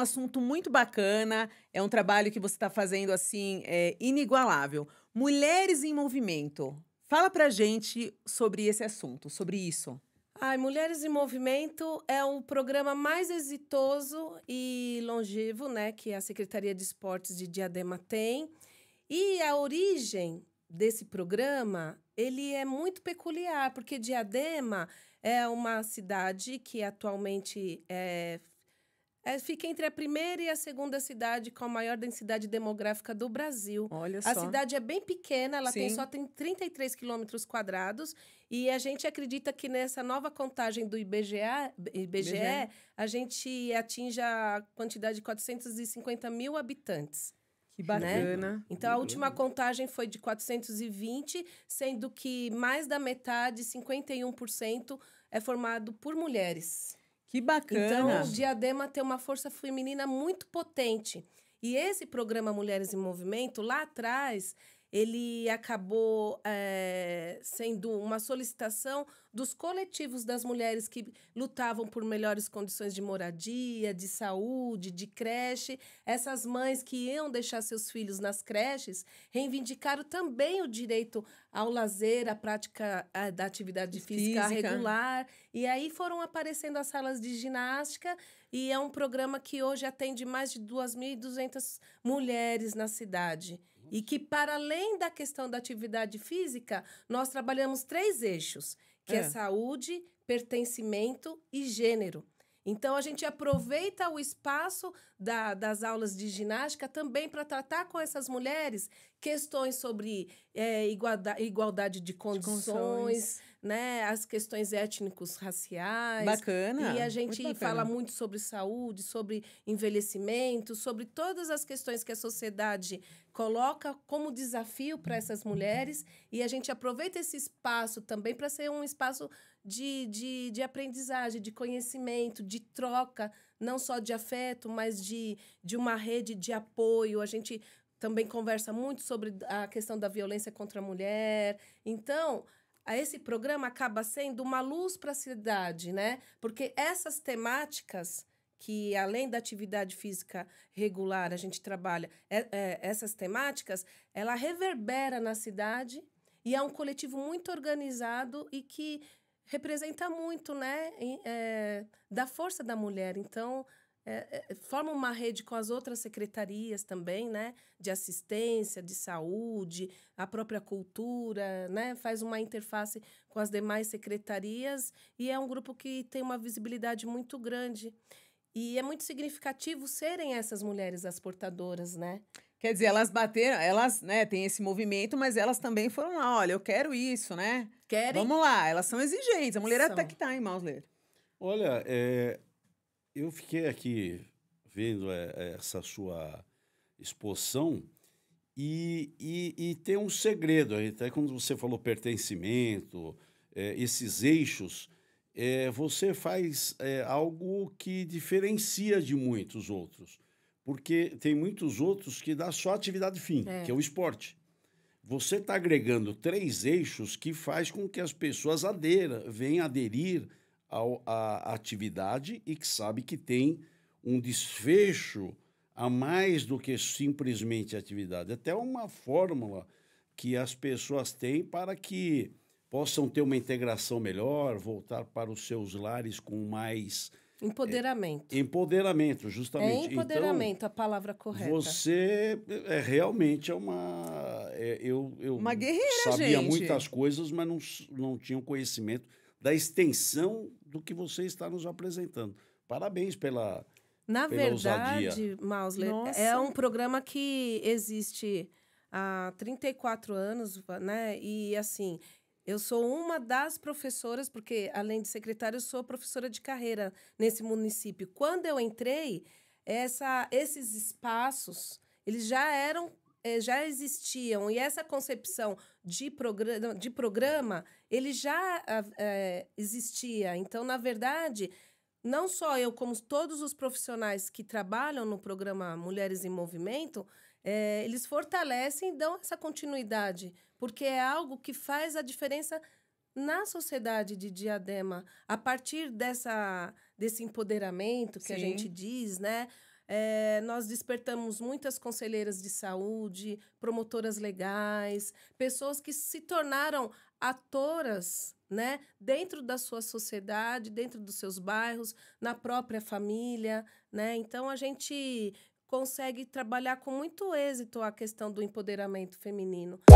um assunto muito bacana, é um trabalho que você está fazendo assim, é, inigualável. Mulheres em Movimento. Fala pra gente sobre esse assunto, sobre isso. Ai, Mulheres em Movimento é o programa mais exitoso e longevo, né, que a Secretaria de Esportes de Diadema tem. E a origem desse programa, ele é muito peculiar, porque Diadema é uma cidade que atualmente é é, fica entre a primeira e a segunda cidade com a maior densidade demográfica do Brasil. Olha só. A cidade é bem pequena, ela tem só tem 33 quilômetros quadrados. E a gente acredita que nessa nova contagem do IBGE, IBGE, IBGE. a gente atinja a quantidade de 450 mil habitantes. Que né? bacana. Né? Então, a última contagem foi de 420, sendo que mais da metade, 51%, é formado por mulheres. Que bacana! Então, o Diadema tem uma força feminina muito potente. E esse programa Mulheres em Movimento, lá atrás, ele acabou é, sendo uma solicitação dos coletivos das mulheres que lutavam por melhores condições de moradia, de saúde, de creche. Essas mães que iam deixar seus filhos nas creches reivindicaram também o direito ao lazer, à prática eh, da atividade física, física regular. E aí foram aparecendo as salas de ginástica e é um programa que hoje atende mais de 2.200 mulheres na cidade. E que, para além da questão da atividade física, nós trabalhamos três eixos, que é, é saúde, pertencimento e gênero. Então, a gente aproveita o espaço da, das aulas de ginástica também para tratar com essas mulheres questões sobre é, igualdade, igualdade de condições, de condições, né? As questões étnicos raciais. Bacana. E a gente muito fala muito sobre saúde, sobre envelhecimento, sobre todas as questões que a sociedade coloca como desafio para essas mulheres. E a gente aproveita esse espaço também para ser um espaço de, de, de aprendizagem, de conhecimento, de troca não só de afeto, mas de, de uma rede de apoio. A gente também conversa muito sobre a questão da violência contra a mulher. Então, esse programa acaba sendo uma luz para a cidade, né? Porque essas temáticas que além da atividade física regular a gente trabalha é, é, essas temáticas, ela reverbera na cidade e é um coletivo muito organizado e que representa muito, né, é, da força da mulher. Então, é, é, forma uma rede com as outras secretarias também, né, de assistência, de saúde, a própria cultura, né, faz uma interface com as demais secretarias e é um grupo que tem uma visibilidade muito grande. E é muito significativo serem essas mulheres as portadoras, né? Quer dizer, elas bateram, elas, né, tem esse movimento, mas elas também foram lá, olha, eu quero isso, né? Querem. Vamos lá, elas são exigentes. A mulher tá são. até que tá, hein, Mausler? Olha, é, eu fiquei aqui vendo é, é, essa sua exposição e, e, e, tem um segredo aí, até tá? quando você falou pertencimento, é, esses eixos, é, você faz algo que diferencia de muitos outros porque tem muitos outros que dá só atividade fim, é. que é o esporte. Você está agregando três eixos que faz com que as pessoas aderam, venham aderir ao, à atividade e que sabe que tem um desfecho a mais do que simplesmente atividade. Até uma fórmula que as pessoas têm para que possam ter uma integração melhor, voltar para os seus lares com mais Empoderamento. Empoderamento, justamente. É empoderamento então, a palavra correta. Você é realmente é uma. É, eu, eu uma guerreira, sabia gente. muitas coisas, mas não, não tinha conhecimento da extensão do que você está nos apresentando. Parabéns pela. Na pela verdade, Mausler, é um programa que existe há 34 anos, né? E assim, eu sou uma das professoras, porque além de secretária, eu sou professora de carreira nesse município. Quando eu entrei, essa, esses espaços eles já eram eh, já existiam e essa concepção de programa, de programa ele já é, existia. Então, na verdade, não só eu, como todos os profissionais que trabalham no programa Mulheres em Movimento, é, eles fortalecem e dão essa continuidade, porque é algo que faz a diferença na sociedade de Diadema, a partir dessa, desse empoderamento que Sim. a gente diz, né? É, nós despertamos muitas conselheiras de saúde, promotoras legais, pessoas que se tornaram atoras, né, dentro da sua sociedade, dentro dos seus bairros, na própria família, né? Então a gente consegue trabalhar com muito êxito a questão do empoderamento feminino. Música